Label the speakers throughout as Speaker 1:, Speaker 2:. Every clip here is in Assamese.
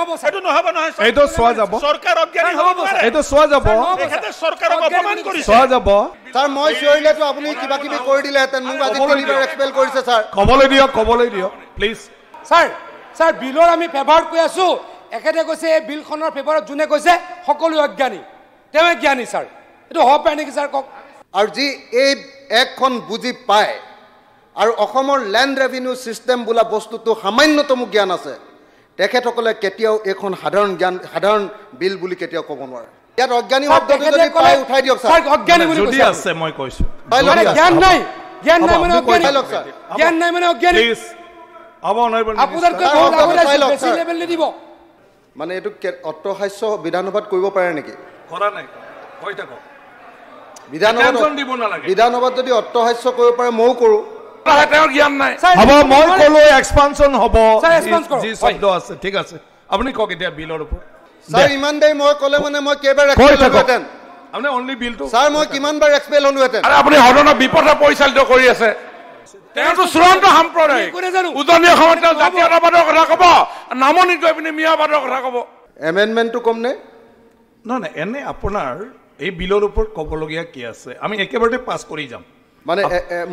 Speaker 1: আমি ফেভাৰ কৈ যোনে কৈছে সকলো জ্ঞানী ছাৰ এইটো হব পাৰে নেকি ছাৰ কওক আৰু যি এই একখন বুজি পায় আৰু
Speaker 2: অসমৰ লেণ্ড ৰেভিনিউ ছিষ্টেম বোলা বস্তুটো সামান্যতম জ্ঞান আছে তেখেতসকলে কেতিয়াও এইখন সাধাৰণ জ্ঞান সাধাৰণ বিল বুলি কেতিয়াও ক'ব নোৱাৰে ইয়াত মানে এইটো অট্টহাস্য বিধানসভাত কৰিব পাৰে নেকি বিধানসভাত বিধানসভাত যদি অট্টহাস্য কৰিব পাৰে ময়ো কৰোঁ এই বিলৰ ওপৰত কবলগীয়া কি আছে আমি একেবাৰতে পাছ কৰি যাম মানে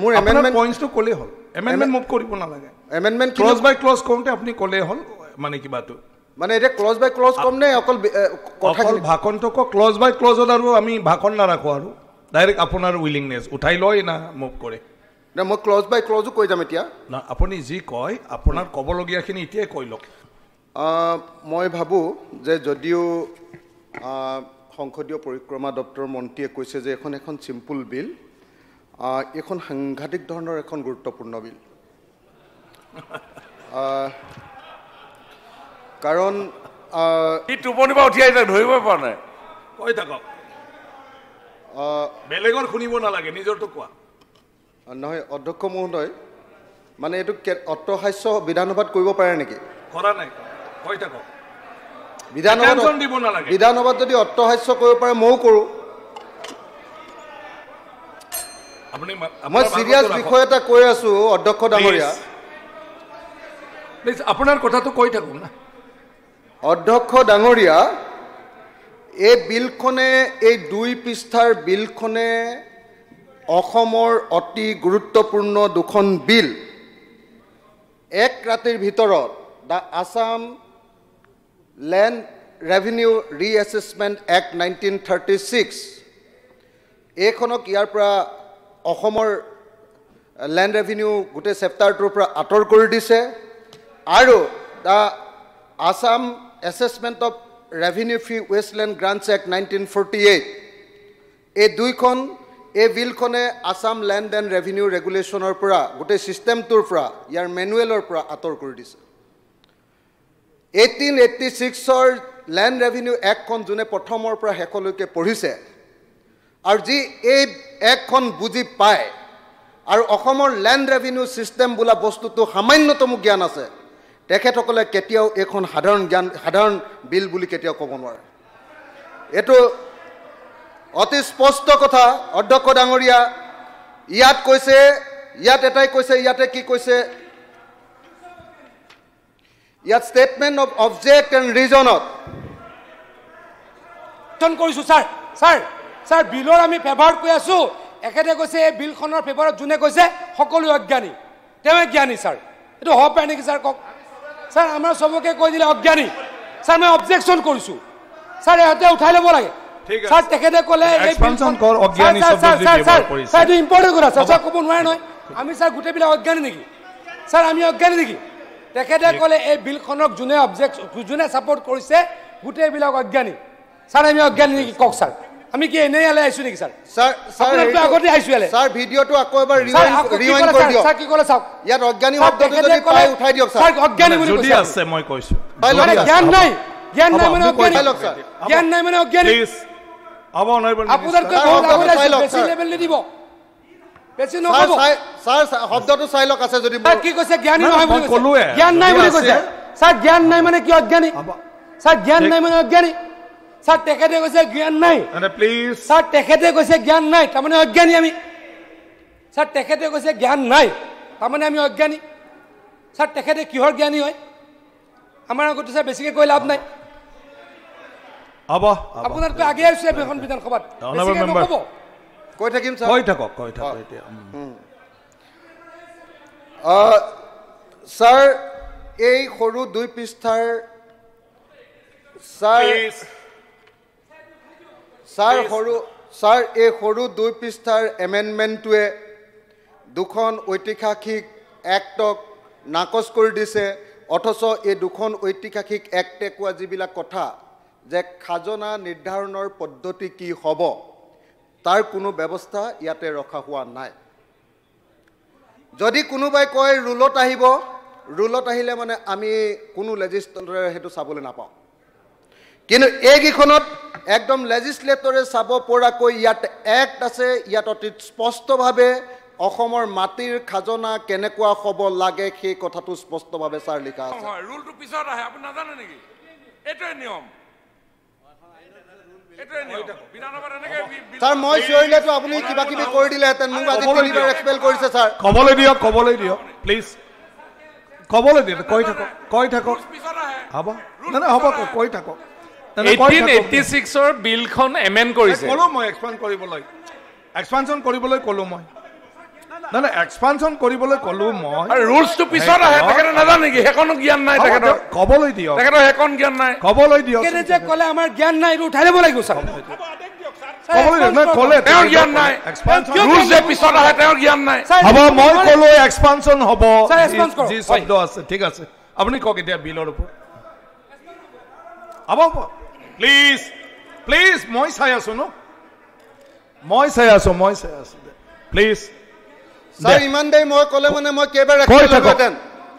Speaker 2: মোৰ এমেণ্ডমেণ্ট পইণ্টটো ক'লেই হ'ল এমেণ্ডমেণ্ট মোক কৰিব নালাগে এমেণ্ডমেণ্ট ক্লজ বাই ক্লজ কওঁতে আপুনি ক'লেই হ'ল মানে কিবাটো মানে এতিয়া ক্লজ বাই ক্লজ কম নে অকল অকল ভাষণটো কওক ক্লজ বাই ক্লজত আৰু আমি ভাষণ নাৰাখোঁ আৰু ডাইৰেক্ট আপোনাৰ উইলিংনেছ উঠাই লয় না মোক কৰে মই ক্লজ বাই ক্লজো কৈ যাম এতিয়া না আপুনি যি কয় আপোনাৰ ক'বলগীয়াখিনি এতিয়াই কৈ লওক মই ভাবোঁ যে যদিও সংসদীয় পৰিক্ৰমা দপ্তৰৰ মন্ত্ৰীয়ে কৈছে যে এইখন এখন চিম্পুল বিল এখন সাংঘাতিক ধৰণৰ এখন গুৰুত্বপূৰ্ণ বিল কাৰণ সি পৰা উঠি আহিছে ধৰিব পৰা নাই
Speaker 1: কৈ থাকক বেলেগৰ শুনিব নালাগে নিজৰটো কোৱা
Speaker 2: নহয় অধ্যক্ষ মহোদয় মানে এইটো অট্টহাস্য বিধানসভাত কৰিব পাৰে নেকি
Speaker 1: কৰা নাই কৈ থাকক
Speaker 2: বিধানসভা বিধানসভাত যদি অট্টহাস্য কৰিব পাৰে ময়ো কৰোঁ
Speaker 1: আপুনি মই ছিৰিয়াছ বিষয় এটা
Speaker 2: কৈ আছোঁ অধ্যক্ষ ডাঙৰীয়া প্লিজ আপোনাৰ কথাটো কৈ থাকোঁ না অধ্যক্ষ ডাঙৰীয়া এই বিলখনে এই দুই পৃষ্ঠাৰ বিলখনে অসমৰ অতি গুৰুত্বপূৰ্ণ দুখন বিল এক ৰাতিৰ ভিতৰত the Assam land revenue reassessment act nineteen thirty six এইখনক ইয়াৰ পৰা অসমৰ লেণ্ড ৰেভিনিউ গোটেই চেপ্টাৰটোৰ পৰা আঁতৰ কৰি দিছে আৰু the Assam assessment of revenue free wasteland grants act nineteen forty eight এই দুইখন এই বিলখনে আছাম লেণ্ড এণ্ড ৰেভিনিউ ৰেগুলেশ্যনৰ পৰা গোটেই ছিষ্টেমটোৰ পৰা ইয়াৰ মেনুৱেলৰ পৰা আঁতৰ কৰি দিছে এইটিন এইটটি ছিক্সৰ লেণ্ড ৰেভিনিউ এক্টখন যোনে প্ৰথমৰ পৰা শেষলৈকে পঢ়িছে আৰু যি এই একখন বুজি পায় আৰু অসমৰ লেণ্ড ৰেভিনিউ ছিষ্টেম বোলা বস্তুটো সামান্যতম জ্ঞান আছে তেখেতসকলে কেতিয়াও এইখন সাধাৰণ জ্ঞান সাধাৰণ বিল বুলি কেতিয়াও ক'ব নোৱাৰে এইটো অতি স্পষ্ট কথা অধ্যক্ষ ডাঙৰীয়া ইয়াত কৈছে ইয়াত এটাই কৈছে ইয়াতে কি কৈছে ইয়াত ষ্টেটমেণ্ট অফ অবজেক্ট
Speaker 1: এণ্ড ৰিজনত কৰিছোঁ ছাৰ ছাৰ স্যাৰ বিলৰ আমি ফেভাৰ কই আছো একেতে কইছে এই বিলখনৰ ফেভাৰত জুনে কইছে সকল অজ্ঞানী তেওঁ জ্ঞানী স্যাৰ এটো হব পাৰে নেকি স্যাৰ কক স্যাৰ আমাৰ সবকে কৈ দিলে অজ্ঞানী স্যাৰ মই অবজেকশন কৰিছো স্যাৰ এতে উঠাই লব লাগে ঠিক আছে স্যাৰ তেখেতে কলে এই এক্সপেনশন কৰ অজ্ঞানী শব্দটি ব্যৱহাৰ কৰিছে স্যাৰ এটো ইম্পৰ্টেন্ট কথা স্যাৰ স্যাৰ কব নোৱাৰে নহয় আমি স্যার গুটে বিলা অজ্ঞানী নেকি স্যার আমি অজ্ঞানী নেকি তেখেতে কলে এই বিলখনক যোনে অবজেক্ট যোনে সাপোর্ট কৰিছে গুটে বিলাক অজ্ঞানী স্যাৰ আমি অজ্ঞানী নেকি কক স্যাৰ আমি কি এনেই ইয়ালে আহিছো নেকি স্যাৰ আগতে আহিছো ইয়ালে স্যাৰ ভিডিওটো আকৌ এবাৰ ৰিওয়াইন কৰি দিও স্যার কি কলে
Speaker 2: চাওক ইয়াত অজ্ঞানী শব্দ যদি পাই উঠাই দিও স্যার স্যার অজ্ঞানী বুলি যদি আছে
Speaker 1: মই কৈছো মানে জ্ঞান নাই
Speaker 2: জ্ঞান নাই মানে অজ্ঞানী জ্ঞান
Speaker 1: নাই মানে অজ্ঞানী প্লিজ আবা নাই বলি আপুদার কই বহুত আগতে আছে বেছি লেভেল দিব বেছি নহব
Speaker 2: স্যার স্যার শব্দটো চাই লক
Speaker 1: আছে যদি স্যার কি কৈছে জ্ঞানী নহয় বুলি কৈছে জ্ঞান নাই বুলি কৈছে স্যার জ্ঞান নাই মানে কি অজ্ঞানী স্যার জ্ঞান নাই মানে অজ্ঞানী স্যাৰ তেখেতে কৈছে জ্ঞান নাই প্লিজ স্যাৰ তেখেতে কৈছে জ্ঞান নাই তাৰমানে অজ্ঞানী আমি স্যাৰ তেখেতে কৈছে জ্ঞান নাই তাৰমানে আমি অজ্ঞানী স্যাৰ তেখেতে কিহৰ জ্ঞানী হয় আমাৰ আগতে স্যাৰ বেছিকৈ কৈ লাভ নাই হ'ব আপোনাৰতো আগে আছে এখন বিধানসভাত কৈ থাকিম স্যাৰ কৈ থাকক কৈ থাকক এতিয়া
Speaker 2: স্যাৰ এই সৰু দুই পৃষ্ঠাৰ স্যাৰ ছাৰ সৰু ছাৰ এই সৰু দুই পৃষ্ঠাৰ এমেণ্ডমেণ্টটোৱে দুখন ঐতিহাসিক এক্টক নাকচ কৰি দিছে অথচ এই দুখন ঐতিহাসিক এক্টে কোৱা যিবিলাক কথা যে খাজনা নিৰ্ধাৰণৰ পদ্ধতি কি হ'ব তাৰ কোনো ব্যৱস্থা ইয়াতে ৰখা হোৱা নাই যদি কোনোবাই কয় ৰুলত আহিব ৰুলত আহিলে মানে আমি কোনো লেজিষ্ট সেইটো চাবলৈ নাপাওঁ কিন্তু এইকেইখনত একদম লেজিছলেটৰে চাব পৰাকৈ ইয়াত এক্ট আছে ইয়াত অতি স্পষ্টভাৱে অসমৰ মাটিৰ খাজনা কেনেকুৱা হ'ব লাগে সেই কথাটো স্পষ্টভাৱে ছাৰ লিখা আছে
Speaker 1: ৰুলটো পিছত আহে আপুনি নাজানে নেকি এইটোৱে নিয়ম কৈ থাকক ঠিক আছে আপনি কিল হব হব প্লিজ প্লিজ মই চাই আছো ন
Speaker 2: মই চাই আছো মই চাই আছো প্লিজ ছাৰ ইমান দেৰি মই ক'লে মানে মই কেইবাৰহেঁতেন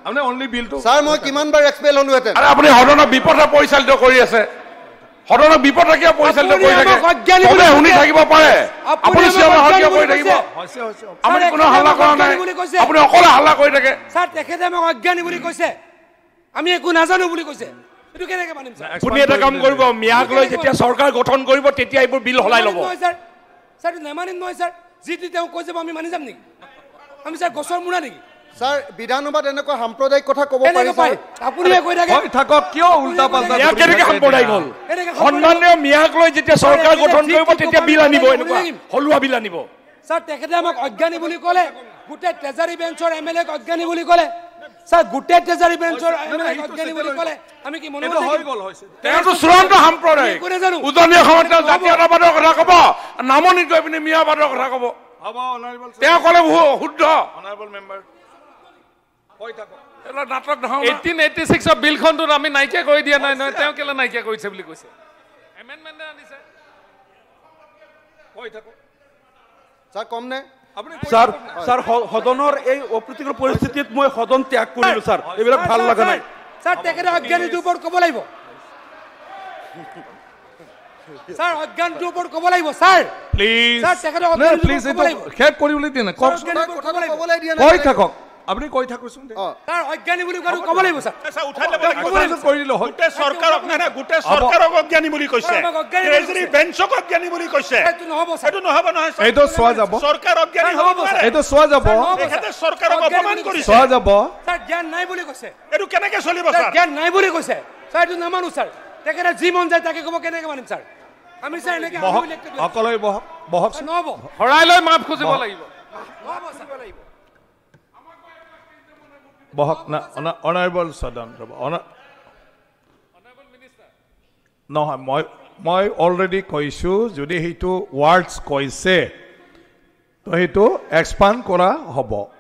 Speaker 2: আপুনি অনলি বিলটো ছাৰ মই কিমানবাৰ এক্সপেল হ'লোহেঁতেন আৰে আপুনি সদনক বিপথে
Speaker 1: পৰিচালিত কৰি আছে সদনক বিপথে কিয় পৰিচালিত কৰি থাকে কোনে শুনি থাকিব পাৰে আপুনি কিয় কৰি থাকিব আপুনি কোনো হাল্লা কৰা নাই আপুনি অকলে হাল্লা কৰি থাকে ছাৰ তেখেতে আমাক অজ্ঞানী বুলি কৈছে আমি একো নাজানো বুলি কৈছে এইটো কেনেকৈ মানিম ছাৰ কোনে এটা কাম কৰিব ম্যাগ লৈ যেতিয়া চৰকাৰ গঠন কৰিব তেতিয়া এইবোৰ বিল সলাই ল'ব ছাৰ এইটো নেমানিম নহয় ছাৰ যি তেওঁ কৈ যাব আমি মানি যাম নেকি আমি ছাৰ গছৰ মোৰা নেকি ছাৰ বিধানসভাত এনেকুৱা সাম্প্ৰদায়িক কথা ক'ব পাৰি আপুনি কৈ থাকে থাকক কিয় উল্টা পাল্টা কেনেকৈ সাম্প্ৰদায়িক হ'ল সন্মানীয় ম্যাগ লৈ যেতিয়া চৰকাৰ গঠন কৰিব তেতিয়া বিল আনিব এনেকুৱা সলোৱা বিল আনিব ছাৰ তেখেতে আমাক অজ্ঞানী বুলি ক'লে গোটেই ট্ৰেজাৰী বেঞ্চৰ এম এল এক অজ্ঞানী বুলি ক'লে বিলখনটো আমি নাইকিয়া কৰি দিয়া নাই নহয় তেওঁ কেলে নাইকিয়া কৰিছে বুলি কৈছে কম নে স্যার স্যার সদনের এই অপ্রীতিকর পরিস্থিতিত মই সদন ত্যাগ করল স্যার এবার ভাল লাগা নাই স্যার তেখে অজ্ঞানীর উপর কব লাগব স্যার অজ্ঞানটির উপর কব লাগব স্যার প্লিজ স্যার তেখে অজ্ঞানীর উপর কব লাগব শেষ করি বলি দিন কক কথা কব লাগব কই থাকক আপুনি কৈ থাকোচোন তাৰ অজ্ঞানী বুলি কোৱাটো ক'ব লাগিব যি মন যায় তাকে ক'ব কেনেকে মানিম ছাৰ আমি লাগিব
Speaker 2: বহক না অনাৰেবল সদন ৰ'ব নহয় মই মই অলৰেডি কৈছোঁ যদি সেইটো ৱাৰ্ডছ কৈছে তো সেইটো এক্সপাণ্ড কৰা হ'ব